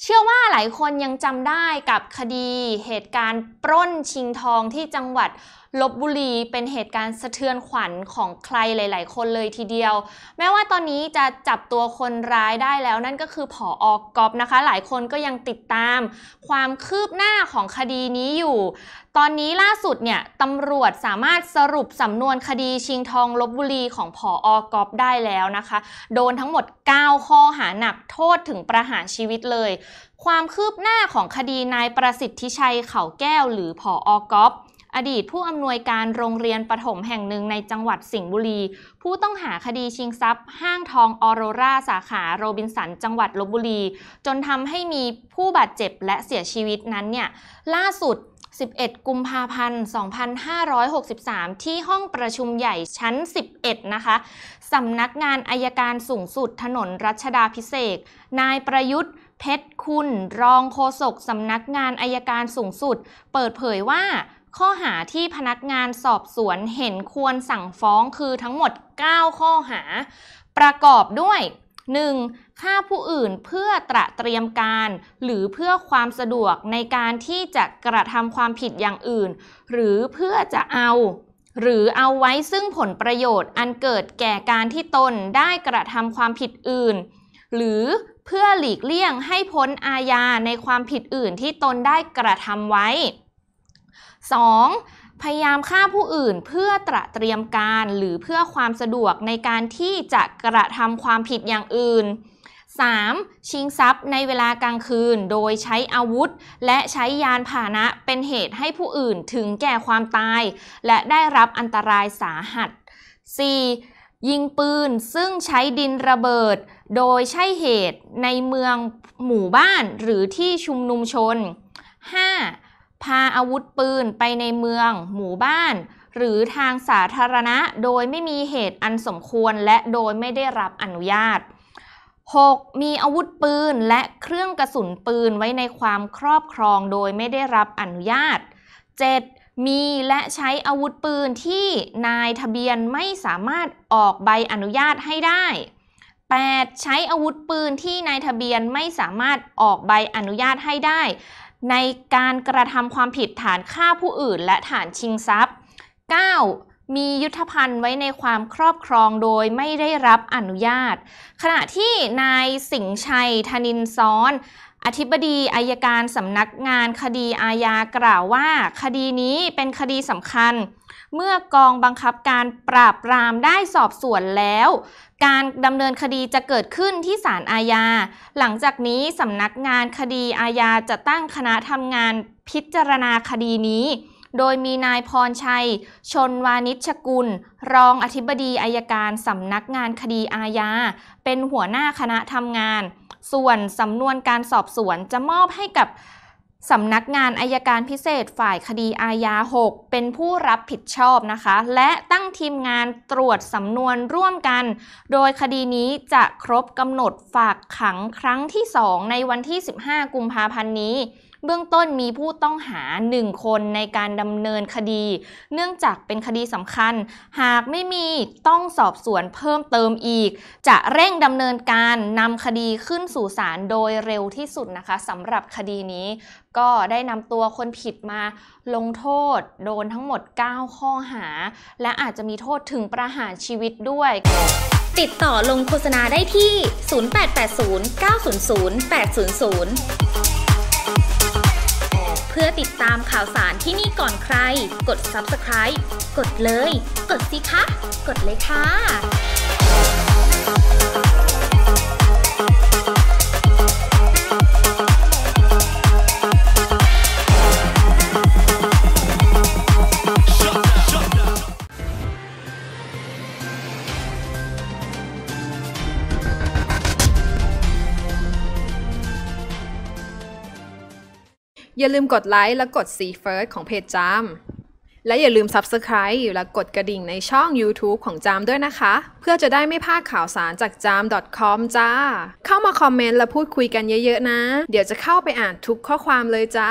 เชื่อว่าหลายคนยังจำได้กับคดีเหตุการณ์ปล้นชิงทองที่จังหวัดลบบุรีเป็นเหตุการณ์สะเทือนขวัญของใครหลาย ๆ คนเลยทีเดียว แม้ว่าตอนนี้จะจับตัวคนร้ายได้แล้วนั่นก็คือผอออกกอบนะคะ หลายคนก็ยังติดตามความคืบหน้าของคดีนี้อยู่ ตอนนี้ล่าสุดเนี่ยตำรวจสามารถสรุปสำนวนคดีชิงทองลบบุรีของผอออกกอบได้แล้วนะคะ โดนทั้งหมด9ข้อหาหนักโทษถึงประหารชีวิตเลย ความคืบหน้าของคดีนายประสิทธิชัยเขาแก้วหรือผอออกกอบอดีตผู้อำนวยการโรงเรียนประถมแห่งหนึ่งในจังหวัดสิงห์บุรี ผู้ต้องหาคดีชิงทรัพย์ ห้างทองออโรราสาขาโรบินสันจังหวัดลบบุรี จนทำให้มีผู้บาดเจ็บและเสียชีวิตนั้นเนี่ยล่าสุด 11 กุมภาพันธ์ 2563 ที่ห้องประชุมใหญ่ชั้น 11 นะคะสำนักงานอายการสูงสุด ถนนรัชดาพิเศษ นายประยุทธ์ เพชรคุณรองโฆษกสำนักงานอายการสูงสุด เปิดเผยว่าข้อหาที่พนักงานสอบสวนเห็นควรสั่งฟ้องคือทั้งหมด 9 ข้อหา ประกอบด้วย 1. ฆ่าผู้อื่นเพื่อตระเตรียมการ หรือเพื่อความสะดวกในการที่จะกระทำความผิดอย่างอื่น หรือเพื่อจะเอา หรือเอาไว้ซึ่งผลประโยชน์อันเกิดแก่การที่ตนได้กระทำความผิดอื่น หรือเพื่อหลีกเลี่ยงให้พ้นอาญาในความผิดอื่นที่ตนได้กระทำไว้ 2. พยายามฆ่าผู้อื่นเพื่อตระเตรียมการหรือเพื่อความสะดวกในการที่จะกระทำความผิดอย่างอื่น 3. ชิงทรัพย์ในเวลากลางคืนโดยใช้อาวุธและใช้ยานพาหนะเป็นเหตุให้ผู้อื่นถึงแก่ความตาย และได้รับอันตรายสาหัส 4. ยิงปืนซึ่งใช้ดินระเบิด โดยใช่เหตุในเมืองหมู่บ้านหรือที่ชุมนุมชน 5. พาอาวุธปืน ไปในเมือง หมู่บ้าน หรือทางสาธารณะโดยไม่มีเหตุอันสมควรและโดยไม่ได้รับอนุญาต 6. มีอาวุธปืนและเครื่องกระสุนปืนไว้ในความครอบครองโดยไม่ได้รับอนุญาต 7. มีและใช้อาวุธปืน ที่นายทะเบียนไม่สามารถออกใบอนุญาตให้ได้ 8. ใช้อาวุธปืนที่นายทะเบียนไม่สามารถออกใบอนุญาตให้ได้ในการกระทำความผิดฐานฆ่าผู้อื่นและฐานชิงทรัพย์ 9. มียุทธภัณฑ์ไว้ในความครอบครองโดยไม่ได้รับอนุญาต ขณะที่นายสิงห์ชัยธนินซ้อน อธิบดีอายการสำนักงานคดีอาญากล่าวว่าคดีนี้เป็นคดีสำคัญเมื่อกองบังคับการปราบปรามได้สอบสวนแล้วการดำเนินคดีจะเกิดขึ้นที่ศาลอาญา หลังจากนี้สำนักงานคดีอาญาจะตั้งคณะทำงานพิจารณาคดีนี้ โดยมีนายพรชัย ชนวานิชกุล รองอธิบดีอายการสำนักงานคดีอาญา เป็นหัวหน้าคณะทำงาน ส่วนสำนวนการสอบสวนจะมอบให้กับสำนักงานอายการพิเศษฝ่ายคดีอาญา6 เป็นผู้รับผิดชอบนะคะ และตั้งทีมงานตรวจสำนวนร่วมกัน โดยคดีนี้จะครบกำหนดฝากขังครั้งที่ 2 ในวันที่ 15 กุมภาพันธ์นี้เบื้องต้นมีผู้ต้องหา 1 คนในการดำเนินคดี เนื่องจากเป็นคดีสำคัญ หากไม่มีต้องสอบสวนเพิ่มเติมอีก จะเร่งดำเนินการนำคดีขึ้นสู่ศาลโดยเร็วที่สุดนะคะ สำหรับคดีนี้ ก็ได้นำตัวคนผิดมาลงโทษ โดนทั้งหมด 9 ข้อหา และอาจจะมีโทษถึงประหารชีวิตด้วย ติดต่อลงโฆษณาได้ที่ 0880 900 800พื่อติดตามข่าวสารที่นี่ก่อนใคร กด subscribe กดเลย กดสิคะ กดเลยค่ะอย่าลืมกดไลค์และกด See First ของเพจจามและอย่าลืม Subscribe และกดกระดิ่งในช่อง YouTube ของจามด้วยนะคะ เพื่อจะได้ไม่พลาดข่าวสารจากจาม .com จ้า เข้ามาคอมเมนต์และพูดคุยกันเยอะๆนะ เดี๋ยวจะเข้าไปอ่านทุกข้อความเลยจ้า